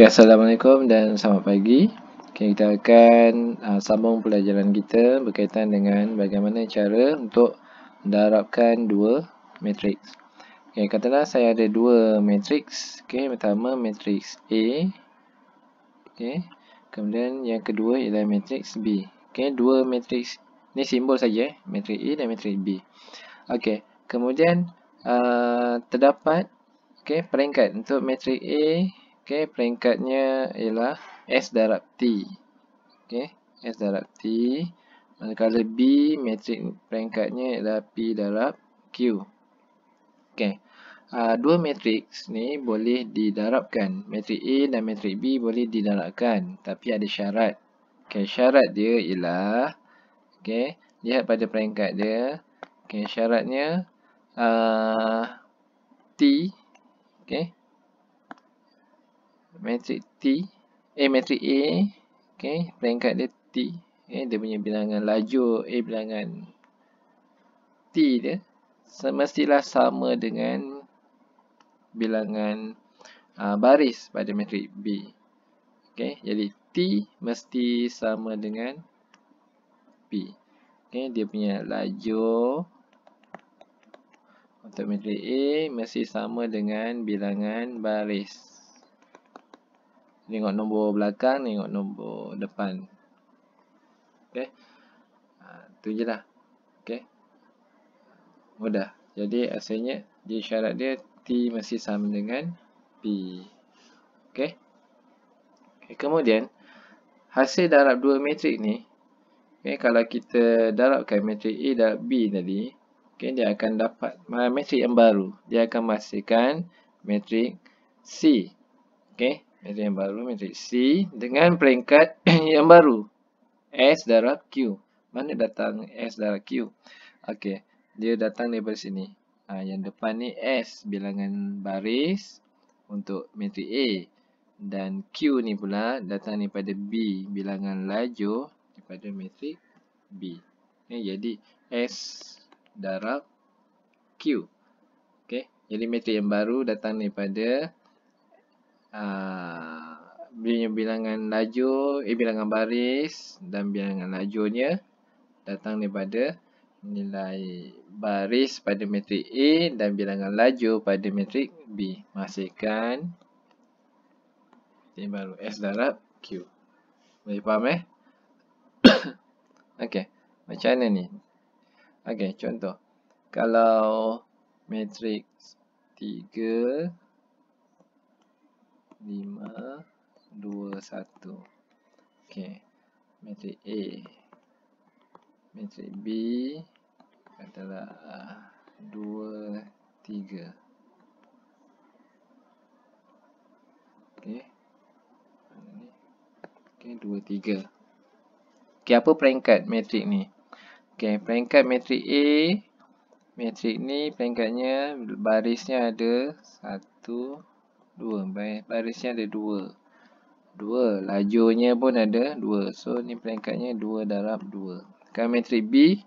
Okay, Assalamualaikum dan selamat pagi. Okay, kita akan uh, sambung pelajaran kita berkaitan dengan bagaimana cara untuk darabkan dua matrix. Okay, katalah saya ada dua matrix. Okay, pertama matrix A. Okay, kemudian yang kedua ialah matrix B. Okay, dua matrix ni simbol saja, eh, matrix A dan matrix B. Okay, kemudian uh, terdapat okay, peringkat untuk matrix A. Okey, peringkatnya ialah S darab T. Okey, S darab T. Manakala B, metrik peringkatnya ialah P darab Q. Okey, uh, dua matrix ni boleh didarabkan. Matrik A dan matrik B boleh didarabkan. Tapi ada syarat. Okey, syarat dia ialah, okey, lihat pada peringkat dia. Okey, syaratnya uh, T, okey, matrik T eh matrik A okey peringkat dia T okay, dia punya bilangan laju A bilangan T dia semestilah sama dengan bilangan uh, baris pada matrik B okey jadi T mesti sama dengan P okey dia punya laju untuk matrik A mesti sama dengan bilangan baris Tengok nombor belakang, tengok nombor depan. Okey. Ha, tu je lah. Okey. Mudah. Jadi asalnya, di syarat dia, T masih sama dengan P. Okey. Okay, kemudian, hasil darab dua matrik ni, okay, kalau kita darabkan matrik A dan B tadi, okay, dia akan dapat matrik yang baru. Dia akan menghasilkan matrik C. Okey. Matrix yang baru, matrix C dengan peringkat yang baru. S darab Q. Mana datang S darab Q? Okey, dia datang daripada sini. Ha, yang depan ni S, bilangan baris untuk matrix A. Dan Q ni pula datang daripada B, bilangan laju daripada matrix B. Ini jadi S darab Q. Okey, jadi matrix yang baru datang daripada bilangan uh, bilangan laju eh, bilangan baris dan bilangan lajunya datang daripada nilai baris pada matrik A dan bilangan laju pada matrik B masihkan ini baru S darab Q boleh faham eh ok macam mana ni ok contoh kalau matrik 3 5, 2, 1 ok matrik A matrik B adalah 2, ah, 3 okey, okey 2, 3 ok, apa peringkat matrik ni Okey, peringkat matrik A matrik ni peringkatnya barisnya ada 1, 2 baris ada dua, dua lajunya pun ada dua. so ni peringkatnya dua darab dua. kan matrik B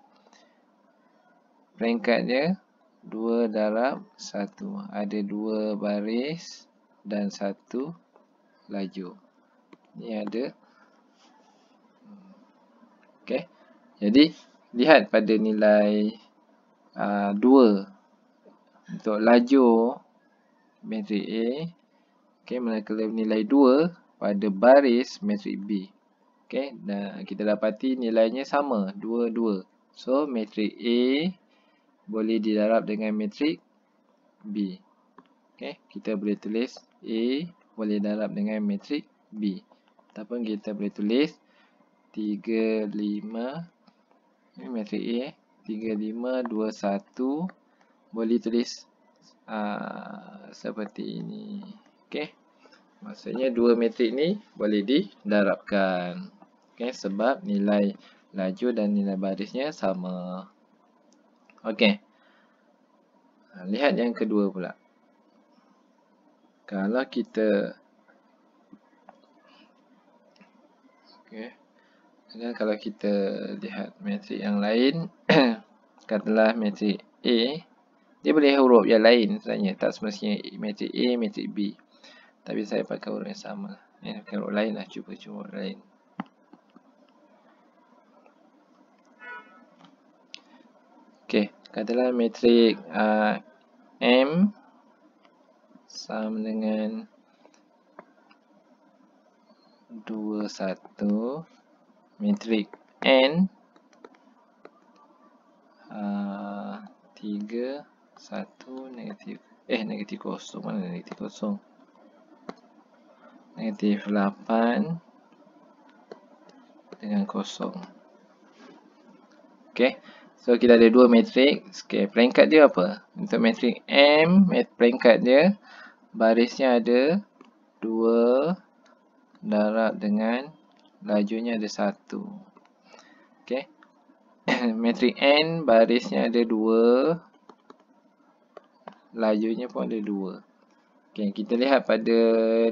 peringkatnya dua darab satu. ada dua baris dan satu laju ni ada ok jadi lihat pada nilai uh, ah, 2 untuk laju matrik A Okey, manakala nilai 2 pada baris matrix B. Okey, dan kita dapati nilainya sama, 2 2. So matrix A boleh didarab dengan matrix B. Okey, kita boleh tulis A boleh darab dengan matrix B. Ataupun kita boleh tulis 3 5 ini matrik A, 3, 5, 2, 1 Boleh tulis uh, Seperti ini Okey. Maksudnya dua metrik ni boleh didarabkan. Okey, sebab nilai laju dan nilai barisnya sama. Okey. Ha, lihat yang kedua pula. Kalau kita Okey. Dan kalau kita lihat metrik yang lain, katalah metrik A, dia boleh huruf yang lain sebenarnya, tak semestinya metrik A, metrik B. Tapi saya pakai huruf yang sama Ya, pakai huruf lain lah, cuba cuba huruf lain Okay, katalah matrik uh, M Sama dengan 2, 1 Matrik N uh, 3, 1, negatif Eh, negatif kosong, mana negatif kosong negatif 8 dengan kosong. Okey. So kita ada dua matrik. Okey, peringkat dia apa? Untuk matrik M, peringkat dia barisnya ada 2 darab dengan lajunya ada 1. Okey. matrik N barisnya ada 2 lajunya pun ada 2. Okey, kita lihat pada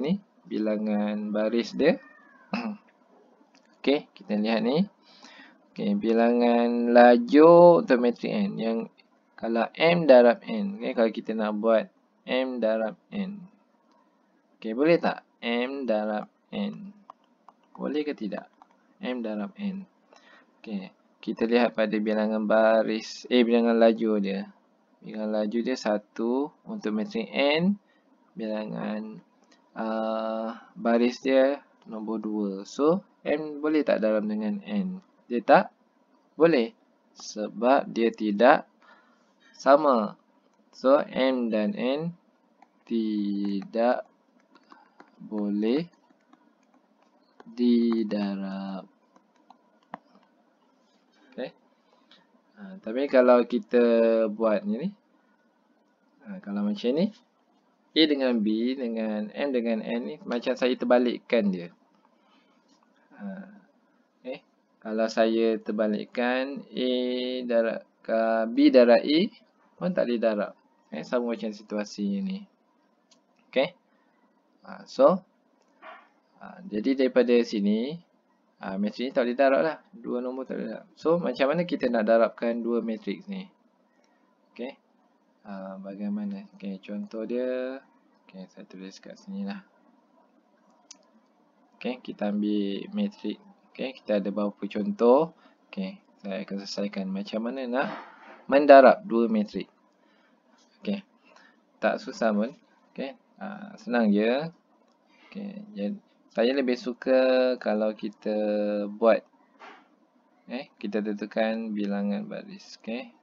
ni bilangan baris dia. Okey, kita lihat ni. Okey, bilangan laju untuk matrik N. Yang kalau M darab N. Okey, kalau kita nak buat M darab N. Okey, boleh tak? M darab N. Boleh ke tidak? M darab N. Okey, kita lihat pada bilangan baris. Eh, bilangan laju dia. Bilangan laju dia 1 untuk matrik N. Bilangan Uh, baris dia nombor 2. So, M boleh tak dalam dengan N? Dia tak? Boleh. Sebab dia tidak sama. So, M dan N tidak boleh didarab. Okay. Eh? Ha, tapi kalau kita buat ni, ha, kalau macam ni, A dengan B dengan M dengan N ni macam saya terbalikkan dia. okay? Ha. Eh, kalau saya terbalikkan A darab, B darab A e, pun tak boleh darab. Eh, sama macam situasi ni. Okay. Ha, so, ha, jadi daripada sini, matriks ni tak boleh darab lah. Dua nombor tak boleh darab. So, macam mana kita nak darabkan dua matriks ni? uh, bagaimana. Okay, contoh dia, okay, saya tulis kat sini lah. Okay, kita ambil matrik. Okay, kita ada beberapa contoh. Okay, saya akan selesaikan macam mana nak mendarab dua matrik. Okay, tak susah pun. Okay, uh, ah, senang je. Okay, saya lebih suka kalau kita buat. Eh kita tentukan bilangan baris. Okay,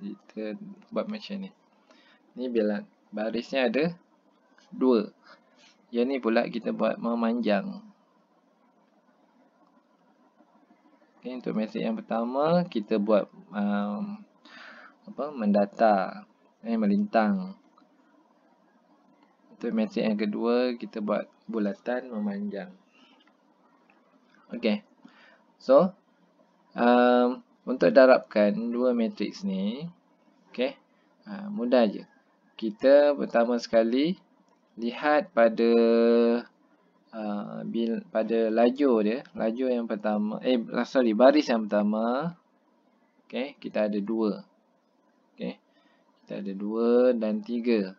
kita buat macam ni. Ni bila barisnya ada dua. Yang ni pula kita buat memanjang. Okay, untuk mesej yang pertama, kita buat um, apa mendata, eh, melintang. Untuk mesej yang kedua, kita buat bulatan memanjang. Okay. So, um, untuk darabkan dua matriks ni, okey. Ha, mudah je. Kita pertama sekali lihat pada uh, bil, pada lajur dia, lajur yang pertama, eh sorry, baris yang pertama. Okey, kita ada dua. Okey. Kita ada dua dan tiga.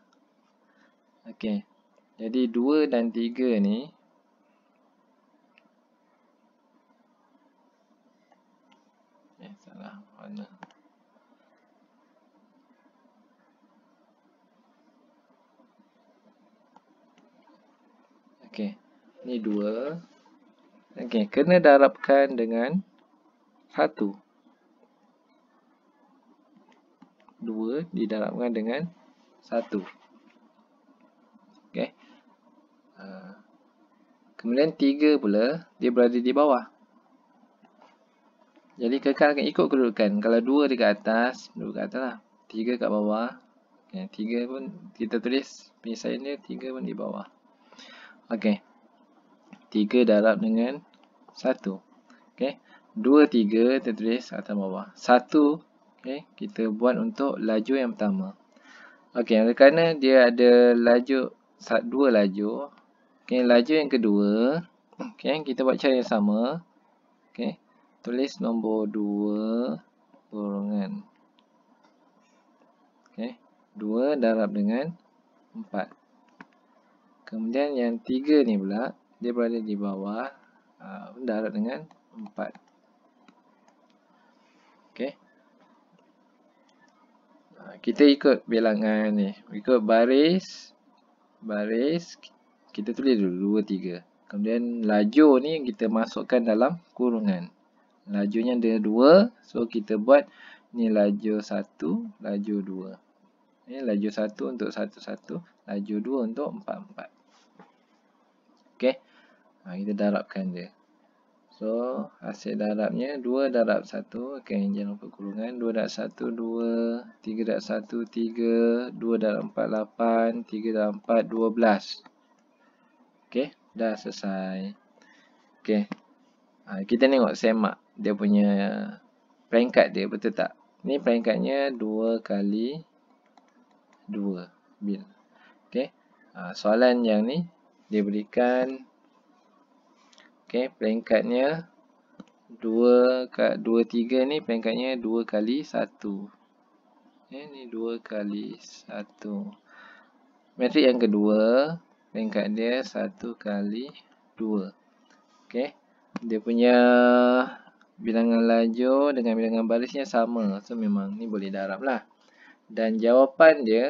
Okey. Jadi dua dan tiga ni lah mana ok ni kena darabkan dengan satu. Dua didarabkan dengan satu. Okey, ah, kemudian tiga pula dia berada di bawah jadi kekal akan ikut kedudukan. Kalau dua dekat atas, 2 dekat atas lah. 3 dekat bawah. Okay, 3 pun kita tulis penyelesaian dia 3 pun di bawah. Okey. tiga darab dengan satu. Okey. dua tiga kita tulis atas bawah. Satu, okey, kita buat untuk laju yang pertama. Okey, oleh kerana dia ada laju dua laju. Okey, laju yang kedua, okey, kita buat cara yang sama. Okey tulis nombor 2 kurungan, ok 2 darab dengan 4 kemudian yang 3 ni pula dia berada di bawah uh, darab dengan 4 ok uh, kita ikut bilangan ni ikut baris baris kita tulis dulu 2, 3 kemudian laju ni kita masukkan dalam kurungan Lajunya ada dua, So kita buat ni laju satu, laju dua. Ni laju satu untuk satu satu, laju dua untuk empat Okey. Ha, kita darabkan dia. So hasil darabnya dua darab satu, okay jangan lupa kurungan. 2 darab satu dua, tiga darab satu tiga, dua darab empat lapan, tiga darab empat dua belas. Okay, dah selesai. Okay, Ha, kita tengok semak dia punya peringkat dia betul tak ni peringkatnya 2 kali 2 bil okey ha, soalan yang ni dia berikan okey peringkatnya 2 kat 2 3 ni peringkatnya 2 kali 1 okey eh, ni 2 kali 1 matrik yang kedua peringkat dia 1 kali 2 okey dia punya bilangan laju dengan bilangan barisnya sama. So memang ni boleh darab lah. Dan jawapan dia,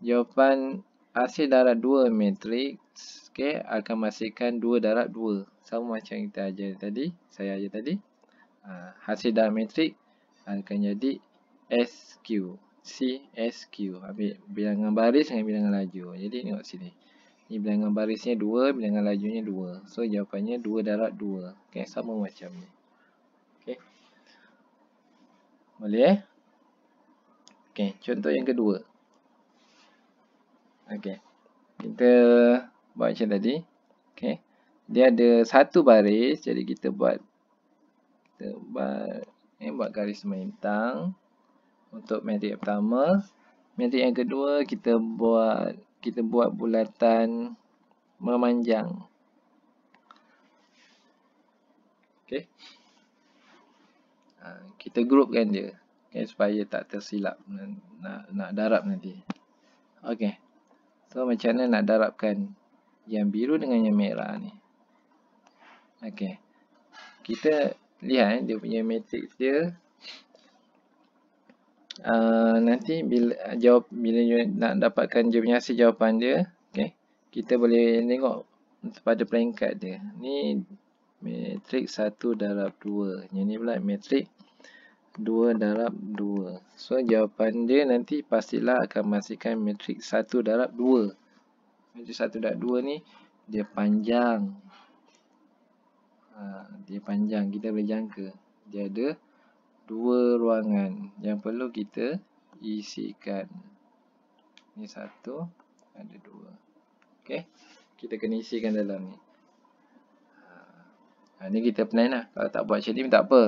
jawapan hasil darab 2 matrix okay, akan menghasilkan 2 darab 2. Sama macam kita ajar tadi, saya ajar tadi. Ha, hasil darab matrix akan jadi SQ. CSQ. Ambil bilangan baris dengan bilangan laju. Jadi tengok sini ni bilangan barisnya 2, bilangan lajunya 2. So jawapannya 2 darat 2. Okey, sama macam ni. Okey. Boleh eh? Okey, contoh yang kedua. Okey. Kita buat macam tadi. Okey. Dia ada satu baris, jadi kita buat kita buat eh buat garis melintang untuk matrik pertama. Matrik yang kedua kita buat kita buat bulatan memanjang. Okey. Ah, kita groupkan dia. Okay, supaya tak tersilap nak nak darab nanti. Okey. So macam mana nak darabkan yang biru dengan yang merah ni? Okey. Kita lihat eh, dia punya matrix dia uh, nanti bila eh, jawab bila unit nak dapatkan dia punya hasil jawapan dia okey kita boleh tengok pada peringkat dia ni matrik 1 darab 2 yang ni pula matrik 2 darab 2 so jawapan dia nanti pastilah akan masukkan matrik 1 darab 2 matrik 1 darab 2 ni dia panjang ha, dia panjang kita boleh jangka dia ada dua ruangan yang perlu kita isikan. Ini satu, ada dua. Okey, kita kena isikan dalam ni. Ha, ha ni kita plan lah. Kalau tak buat macam ni, tak apa.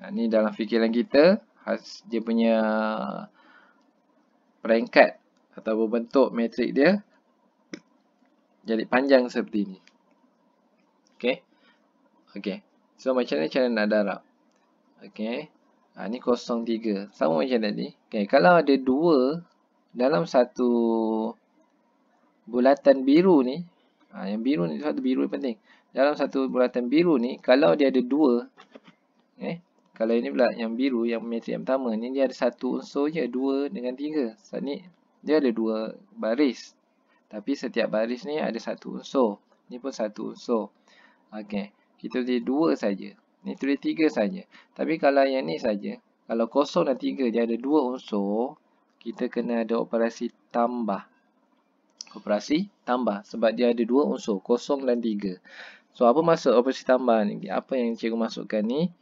Ha, ni dalam fikiran kita, has, dia punya peringkat atau bentuk matrik dia jadi panjang seperti ini. Okey. Okey. So macam mana cara nak darab? Okey. Ha, ni 0.3. Sama macam tadi. Okay, kalau ada dua dalam satu bulatan biru ni. Ha, yang biru ni, satu biru ni penting. Dalam satu bulatan biru ni, kalau dia ada dua, Okay, kalau ini pula yang biru, yang metri yang pertama. Ni dia ada satu unsur je, dua dengan tiga. So, ni dia ada dua baris. Tapi setiap baris ni ada satu unsur. Ni pun satu unsur. Okay. Kita jadi dua saja. Ni tulis 3 saja. Tapi kalau yang ni saja, kalau kosong dan tiga, dia ada dua unsur, kita kena ada operasi tambah. Operasi tambah sebab dia ada dua unsur, kosong dan tiga. So apa maksud operasi tambah ni? Apa yang cikgu masukkan ni?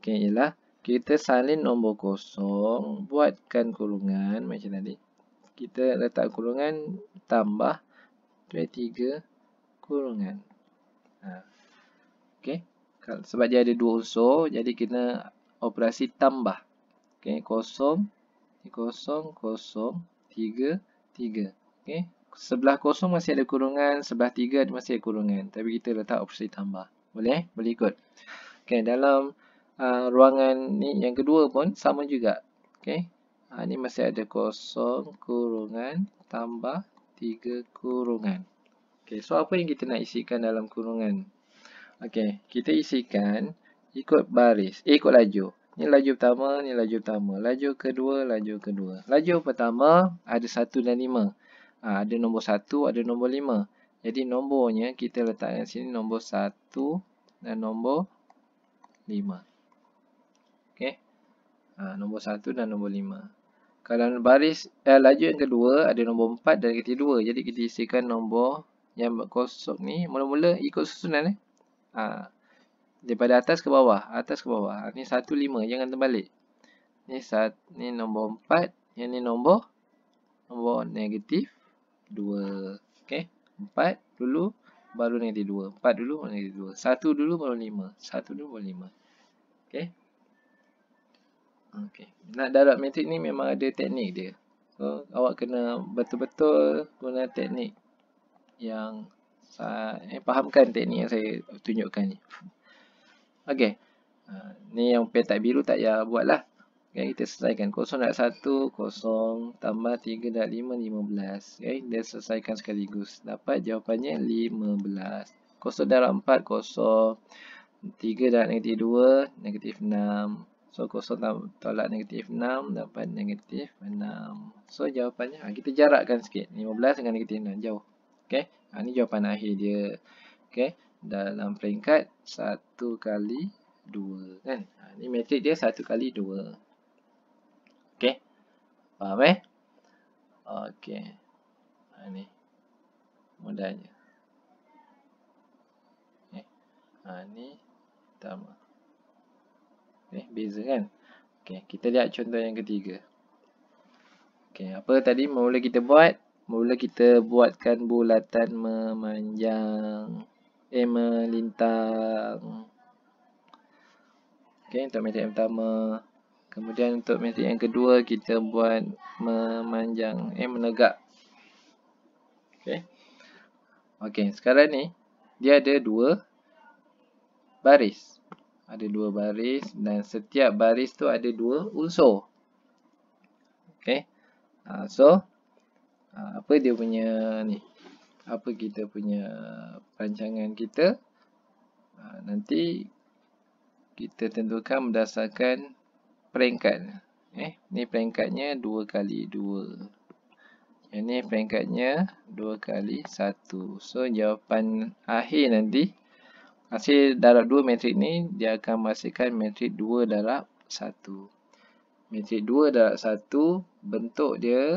Okey ialah kita salin nombor kosong, buatkan kurungan macam tadi. Kita letak kurungan tambah 23 kurungan. Ha. Okey. Kan? sebab dia ada dua unsur jadi kena operasi tambah okey kosong kosong kosong tiga tiga okey sebelah kosong masih ada kurungan sebelah tiga masih ada kurungan tapi kita letak operasi tambah boleh eh? boleh ikut okey dalam uh, ruangan ni yang kedua pun sama juga okey ha uh, ni masih ada kosong kurungan tambah tiga kurungan okey so apa yang kita nak isikan dalam kurungan Okey, kita isikan ikut baris, eh, ikut laju. Ni laju pertama, ni laju pertama. Laju kedua, laju kedua. Laju pertama ada 1 dan 5. Ha, ada nombor 1, ada nombor 5. Jadi nombornya kita letakkan sini nombor 1 dan nombor 5. Okey. Ha, nombor 1 dan nombor 5. Kalau baris eh, laju yang kedua ada nombor 4 dan ketiga 2. Jadi kita isikan nombor yang kosong ni mula-mula ikut susunan eh ha. daripada atas ke bawah atas ke bawah Ini ha, satu lima, jangan terbalik Ini sat ini nombor empat, yang ini nombor nombor negatif dua, okey Empat dulu baru negatif dua. Empat dulu baru negatif dua. Satu dulu baru lima. Satu dulu baru lima. okey okey nak darab matrik ni memang ada teknik dia so awak kena betul-betul guna teknik yang uh, eh, fahamkan teknik yang saya tunjukkan ni. Okey. Uh, ni yang petak biru tak ya buatlah. Okay, kita selesaikan 0.1 0 tambah 5 15. Okay, dia selesaikan sekaligus. Dapat jawapannya 15. 0.4 0 3 dan negatif 6. So 0 tolak negatif 6 dapat negatif 6. So jawapannya ha, kita jarakkan sikit. 15 dengan negatif 6 jauh. Okay. Ha, ini jawapan akhir dia. Okay. Dalam peringkat 1 kali 2. Kan? Ha, ini metrik dia 1 kali 2. Okay. Faham eh? Okay. Ha, ini mudahnya. Ha, ini pertama. Okay, beza kan? Okay, kita lihat contoh yang ketiga. Okay, apa tadi mula kita buat? Mula kita buatkan bulatan memanjang eh melintang. Okey, untuk metode yang pertama. Kemudian untuk metode yang kedua kita buat memanjang eh menegak. Okey. Okey, sekarang ni dia ada dua baris. Ada dua baris dan setiap baris tu ada dua unsur. Okey. Uh, ah, so Ah, apa dia punya ni apa kita punya perancangan kita ah, nanti kita tentukan berdasarkan peringkat eh ni peringkatnya 2 kali 2 Ini peringkatnya 2 kali 1 so jawapan akhir nanti hasil darab 2 matrik ni dia akan menghasilkan matrik 2 darab 1 matrik 2 darab 1 bentuk dia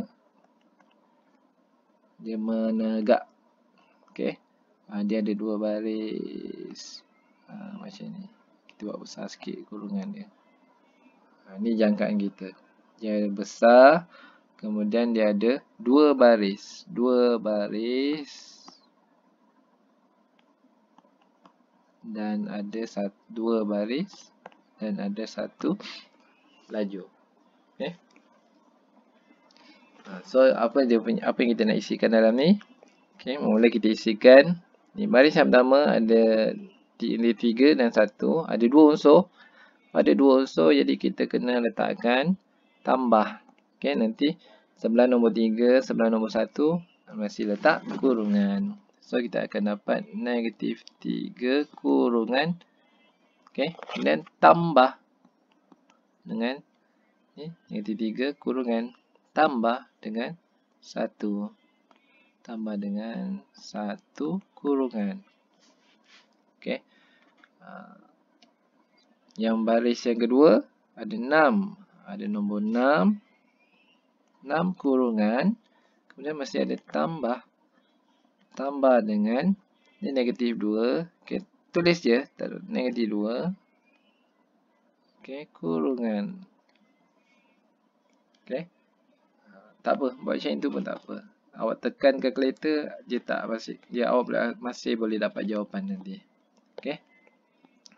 dia menegak okey ha, dia ada dua baris ha, macam ni kita buat besar sikit kurungan dia ha, ni jangkaan kita dia besar kemudian dia ada dua baris dua baris dan ada satu, dua baris dan ada satu lajur So apa dia punya, apa yang kita nak isikan dalam ni? Okay, mula kita isikan. Ni baris yang pertama ada di 3 dan satu. ada dua unsur. Ada dua unsur jadi kita kena letakkan tambah. Okay, nanti sebelah nombor tiga, sebelah nombor satu masih letak kurungan. So kita akan dapat negatif tiga kurungan Okay. Kemudian tambah dengan ni, negatif 3 kurungan tambah dengan 1. Tambah dengan 1 kurungan. Okey. Ah, yang baris yang kedua, ada 6. Ada nombor 6. 6 kurungan. Kemudian masih ada tambah. Tambah dengan, ni negatif 2. Okey, tulis je. Negatif 2. Okey, kurungan. Okey tak apa buat macam itu pun tak apa awak tekan ke kalkulator dia tak masih dia awak masih boleh dapat jawapan nanti okey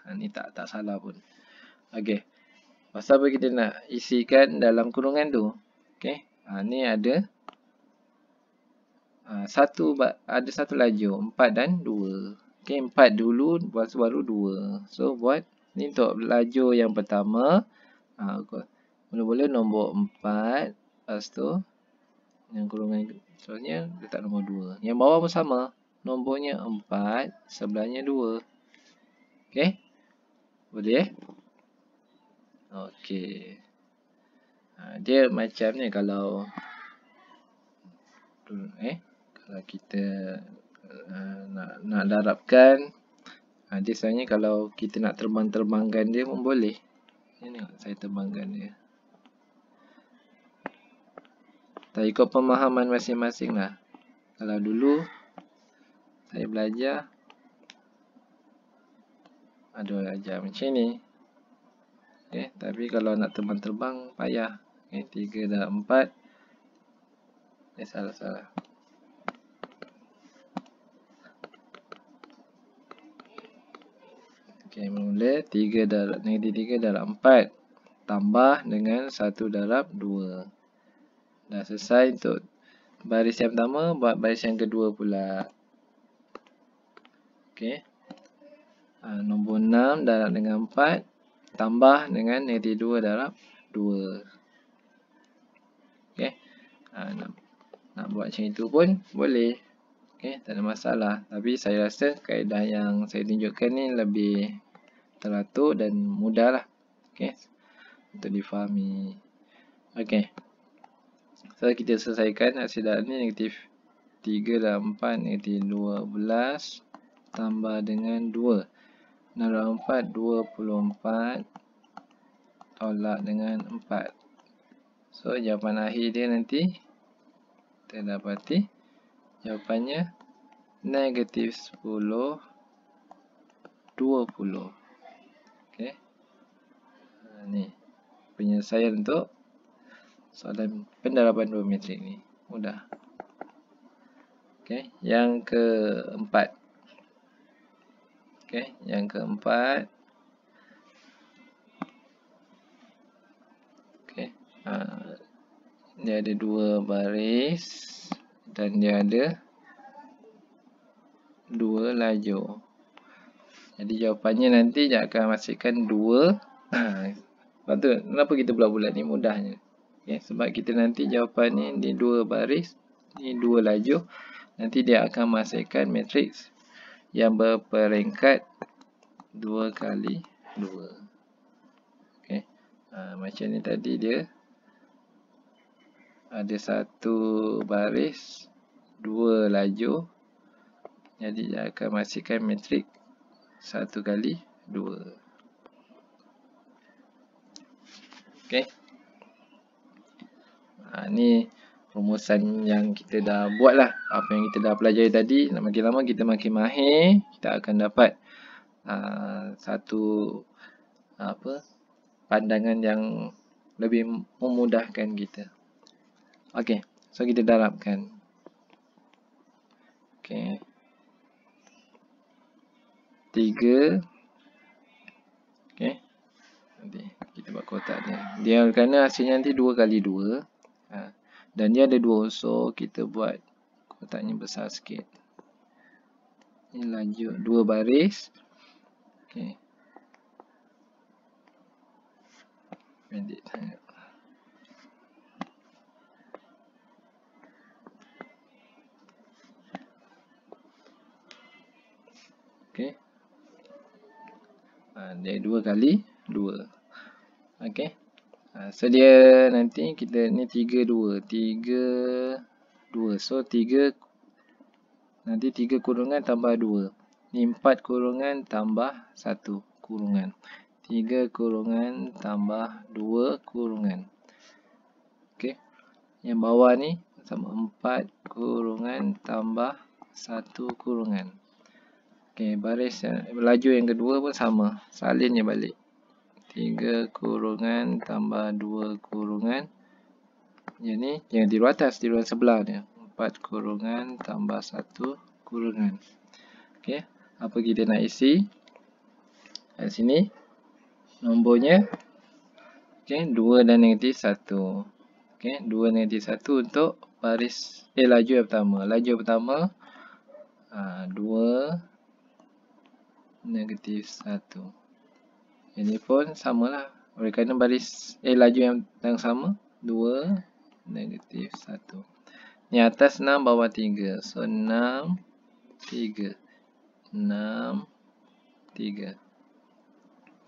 ha, ni tak tak salah pun okey pasal apa kita nak isikan dalam kurungan tu okey ha, ni ada ha, satu ada satu laju 4 dan 2 okey 4 dulu buat baru 2 so buat ni untuk laju yang pertama ha, boleh-boleh nombor 4 pastu yang gulungan soalnya letak nombor 2. Yang bawah pun sama, nombornya 4, sebelahnya 2. Okey. Boleh eh? Okey. Ha, dia macam ni kalau eh kalau kita uh, nak nak darabkan ha, dia sebenarnya kalau kita nak terbang-terbangkan dia pun boleh. Ini saya terbangkan dia. Tak ikut pemahaman masing-masing lah. Kalau dulu saya belajar ada belajar macam ni. Okay, eh, tapi kalau nak terbang-terbang payah. Okay, eh, tiga dan empat. Eh, salah-salah. Okay, mula Tiga darab, negatif 3 darab 4 Tambah dengan satu darab dua. Dah selesai untuk baris yang pertama, buat baris yang kedua pula. Okey. Ha, nombor 6 darab dengan 4 tambah dengan negatif 2 darab 2. Okey. Ha, nak, nak buat macam itu pun boleh. Okey, tak ada masalah. Tapi saya rasa kaedah yang saya tunjukkan ni lebih teratur dan mudahlah. Okey. Untuk difahami. Okey setelah kita selesaikan hasil darab ni negatif 3 dan 4 negatif 12 tambah dengan 2 6 dan 4 24 tolak dengan 4 so jawapan akhir dia nanti kita dapati jawapannya negatif 10 20 Okay, ni penyelesaian untuk soalan pendalaman dua metrik ni mudah okey yang keempat okey yang keempat okey ha dia ada dua baris dan dia ada dua laju. jadi jawapannya nanti dia akan masukkan dua ha, Lepas tu, kenapa kita bulat-bulat ni? Mudahnya. Okay, ya, sebab kita nanti jawapan ni di dua baris, ni dua laju, nanti dia akan masukkan matriks yang berperingkat dua kali dua. Okay. Ha, macam ni tadi dia ada satu baris, dua laju, Jadi dia akan masukkan matriks satu kali dua. Okay ni rumusan yang kita dah buat lah. Apa yang kita dah pelajari tadi. Makin lama kita makin mahir. Kita akan dapat uh, satu apa pandangan yang lebih memudahkan kita. Okay. So kita darabkan. Okay. Tiga. Okay. Nanti kita buat kotak dia. Dia kerana hasilnya nanti dua kali dua ha. dan dia ada dua unsur kita buat kotaknya besar sikit ni laju dua baris ok pendek sangat ok ha, dia dua kali dua ok Ha, so dia nanti kita ni 3 2 3 2. So 3 nanti 3 kurungan tambah 2. Ni 4 kurungan tambah 1 kurungan. 3 kurungan tambah 2 kurungan. Okey. Yang bawah ni sama 4 kurungan tambah 1 kurungan. Okey, baris laju yang kedua pun sama. salin Salinnya balik. Tiga kurungan tambah dua kurungan yang ni yang di luar atas di luar sebelah dia 4 kurungan tambah satu kurungan ok apa kita nak isi Di sini nombornya ok dua dan negatif satu. ok dua negatif satu untuk baris eh laju yang pertama laju yang pertama ah, dua negatif satu. Ini pun samalah. Oleh kerana baris eh laju yang, yang sama 2 negatif 1. Ni atas 6 bawah 3. So 6 3 6 3.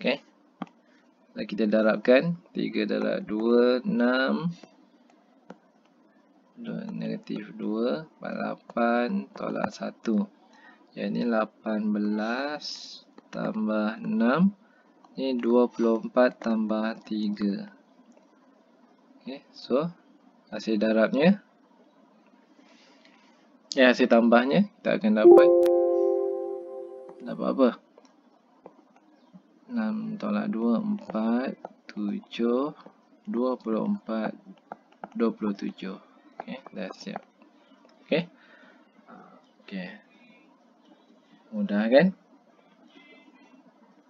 Okay, Lepas kita darabkan 3 darab 2 6 negatif 2 8 tolak 1. Yang ni 18 tambah 6 ni 24 tambah 3 okay, so hasil darabnya Ya, hasil tambahnya kita akan dapat dapat apa 6 tolak 2 4, 7 24 27 ok, dah siap ok ok mudah kan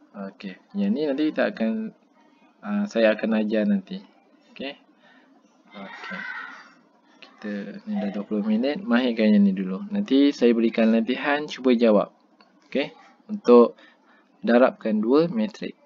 Okey, yang ni nanti kita akan uh, saya akan ajar nanti. Okey. Okey. Kita ni dah 20 minit, mahirkan yang ni dulu. Nanti saya berikan latihan cuba jawab. Okey, untuk darabkan dua matrik.